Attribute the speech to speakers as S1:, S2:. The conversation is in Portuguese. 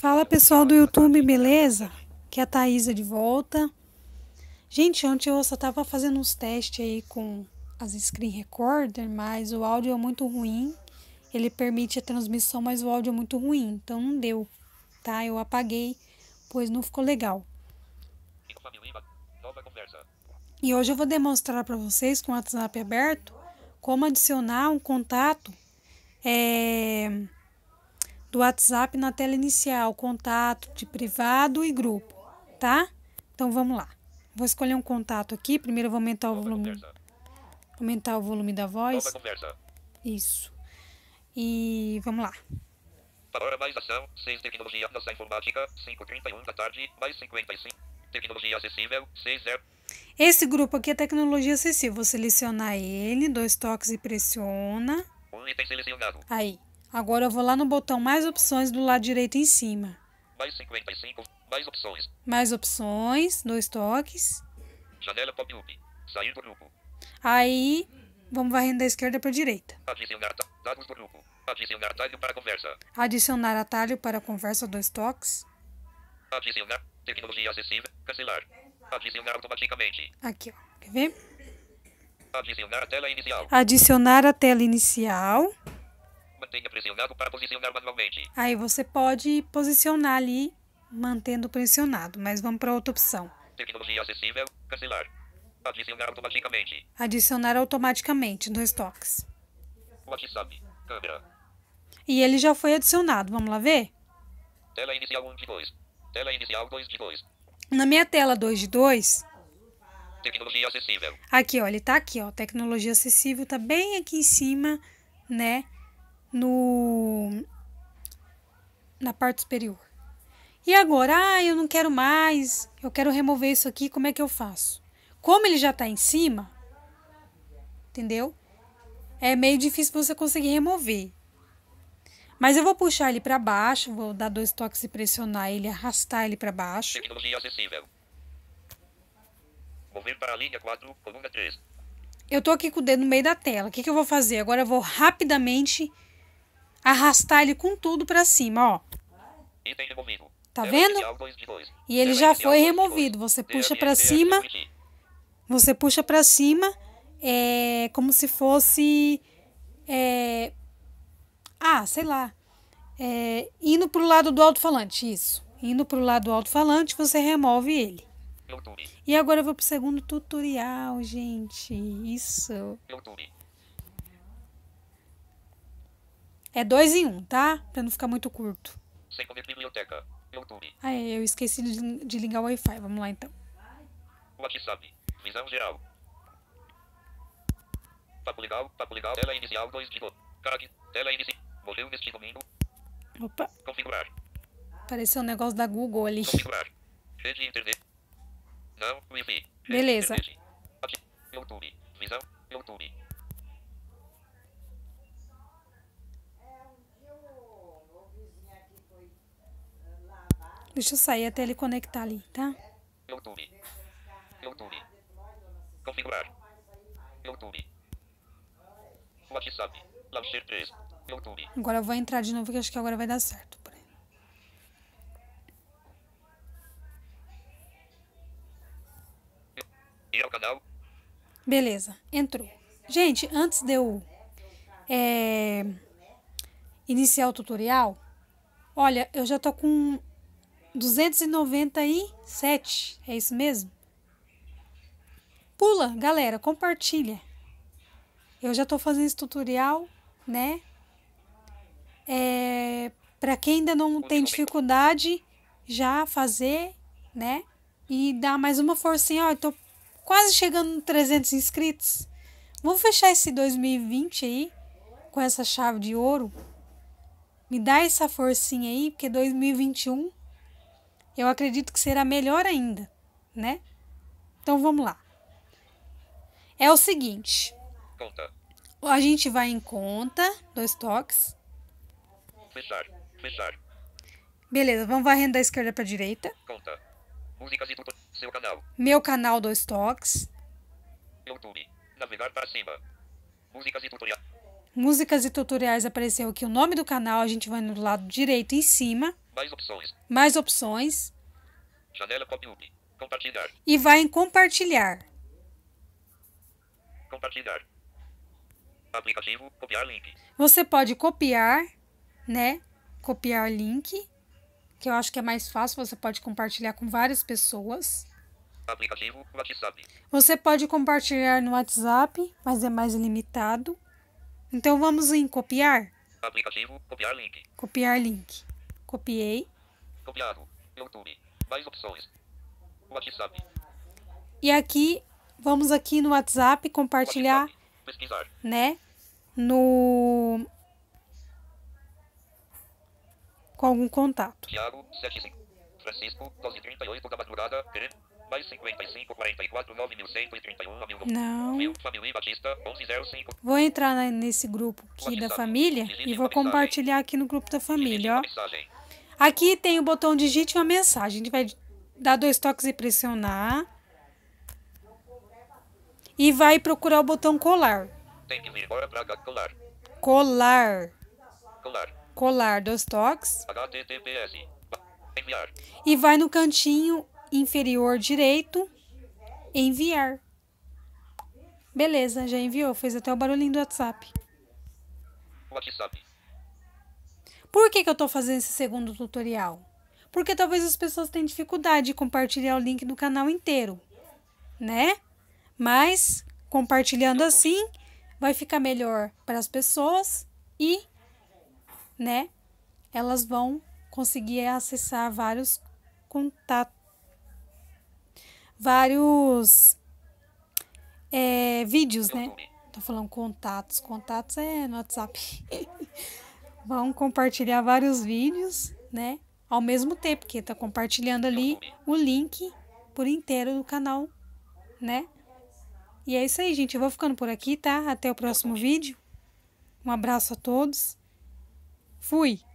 S1: Fala pessoal
S2: do YouTube, beleza? Que é a Thaisa de volta. Gente, ontem eu só tava fazendo uns testes aí com as screen recorder, mas o áudio é muito ruim. Ele permite a transmissão, mas o áudio é muito ruim, então não deu, tá? Eu apaguei, pois não ficou legal. E hoje eu vou demonstrar para vocês com o WhatsApp aberto como adicionar um contato é, do WhatsApp na tela inicial, contato de privado e grupo, tá? Então vamos lá. Vou escolher um contato aqui. Primeiro vou aumentar o volume. Conversa. Aumentar o volume da voz. Isso. E vamos lá.
S1: Para hora mais ação, 6 tecnologia nossa informática, 5:31 da tarde, mais 55. Tecnologia acessível, 60.
S2: Esse grupo aqui é tecnologia acessível. Vou selecionar ele, dois toques e pressiona. Um item selecionado. Aí. Agora eu vou lá no botão mais opções do lado direito em cima.
S1: Mais 55, mais opções.
S2: Mais opções, dois toques.
S1: Janela pop-up, sair do grupo.
S2: Aí, vamos varrendo da esquerda para a direita.
S1: Adicionar dados do grupo. Adicionar atalho para conversa.
S2: Adicionar atalho para conversa, dois toques.
S1: Adicionar, tecnologia acessível, cancelar. Adicionar automaticamente.
S2: Aqui, ó. Quer ver?
S1: Adicionar a tela inicial. Adicionar a
S2: tela inicial.
S1: Mantenha pressionado para posicionar manualmente.
S2: Aí você pode posicionar ali, mantendo pressionado. Mas vamos para outra opção.
S1: Tecnologia acessível. Cancelar. Adicionar automaticamente.
S2: Adicionar automaticamente. Dois toques.
S1: WhatsApp. Câmera.
S2: E ele já foi adicionado. Vamos lá ver?
S1: Tela inicial 1 de 2. Tela inicial 2 de 2.
S2: Na minha tela 2 de 2.
S1: Tecnologia acessível.
S2: Aqui, ó, ele tá aqui, ó. Tecnologia acessível tá bem aqui em cima, né? No na parte superior. E agora, ah, eu não quero mais, eu quero remover isso aqui, como é que eu faço? Como ele já tá em cima, entendeu? É meio difícil você conseguir remover. Mas eu vou puxar ele para baixo, vou dar dois toques e pressionar ele, arrastar ele para baixo.
S1: Tecnologia acessível. Mover para a linha 4, coluna 3.
S2: Eu tô aqui com o dedo no meio da tela. O que, que eu vou fazer? Agora eu vou rapidamente arrastar ele com tudo para cima, ó.
S1: Item removido. Tá vendo?
S2: E ele já foi removido. Você puxa para cima. Você puxa para cima, é como se fosse é, ah, sei lá, é, indo para o lado do alto-falante, isso. Indo para o lado do alto-falante, você remove ele. YouTube. E agora eu vou para o segundo tutorial, gente. Isso. YouTube. É dois em um, tá? Para não ficar muito curto. Ah, é, eu esqueci de, de ligar o Wi-Fi. Vamos lá, então.
S1: WhatsApp. Visão geral. Papo legal, papo legal. Tela inicial, dois de Caraca, tela inicial destino Opa. Configurar.
S2: Apareceu um negócio da Google ali. Configurar.
S1: Rede internet. Não, Wi-Fi.
S2: Beleza. Internet.
S1: YouTube. Visão. YouTube.
S2: Deixa eu sair até ele conectar ali, tá?
S1: YouTube. YouTube. Configurar. YouTube. WhatsApp. Launcher 3. YouTube.
S2: Agora eu vou entrar de novo, que acho que agora vai dar certo. Beleza, entrou. Gente, antes de eu é, iniciar o tutorial, olha, eu já tô com 297, é isso mesmo? Pula, galera, compartilha. Eu já tô fazendo esse tutorial, né? É, para quem ainda não tem dificuldade, já fazer, né? E dar mais uma forcinha, ó, eu tô quase chegando no 300 inscritos. Vamos fechar esse 2020 aí com essa chave de ouro. Me dá essa forcinha aí, porque 2021 eu acredito que será melhor ainda, né? Então vamos lá. É o seguinte. Conta. A gente vai em conta, dois toques.
S1: Fechar. Fechar.
S2: Beleza, vamos varrendo da esquerda para direita.
S1: Conta. Músicas e tudo. Seu canal.
S2: Meu canal do Stocks.
S1: YouTube. Navegar para cima. Músicas e tutoriais.
S2: Músicas e tutoriais apareceu aqui o nome do canal. A gente vai no lado direito em cima. Mais opções. Mais opções.
S1: Janela pop up. Compartilhar.
S2: E vai em compartilhar.
S1: Compartilhar. Aplicativo copiar link.
S2: Você pode copiar né? Copiar link, que eu acho que é mais fácil, você pode compartilhar com várias pessoas.
S1: Aplicativo WhatsApp.
S2: Você pode compartilhar no WhatsApp, mas é mais limitado. Então vamos em copiar.
S1: Aplicativo copiar link.
S2: Copiar link. Copiei.
S1: Copiado. YouTube. Mais opções. WhatsApp.
S2: E aqui vamos aqui no WhatsApp compartilhar, WhatsApp. né? No com algum contato.
S1: Tiago, 75. Francisco, 1238 da madrugada, Mais 55, 44,
S2: 9131, Não. família, Batista, 1105. Vou entrar nesse grupo aqui da família e vou compartilhar aqui no grupo da família, ó. Aqui tem o botão digite uma mensagem. A gente vai dar dois toques e pressionar. E vai procurar o botão colar.
S1: Tem que vir embora pra colar.
S2: Colar colar dos toques. E vai no cantinho inferior direito, enviar. Beleza, já enviou. Fez até o barulhinho do WhatsApp. WhatsApp. Por que, que eu estou fazendo esse segundo tutorial? Porque talvez as pessoas tenham dificuldade de compartilhar o link do canal inteiro, né? Mas compartilhando assim vai ficar melhor para as pessoas e né? Elas vão conseguir acessar vários contatos, vários é, vídeos, né? Tô falando contatos, contatos é no WhatsApp. vão compartilhar vários vídeos, né? Ao mesmo tempo, porque tá compartilhando ali o link por inteiro do canal, né? E é isso aí, gente. Eu vou ficando por aqui, tá? Até o próximo vídeo. Um abraço a todos. Fui!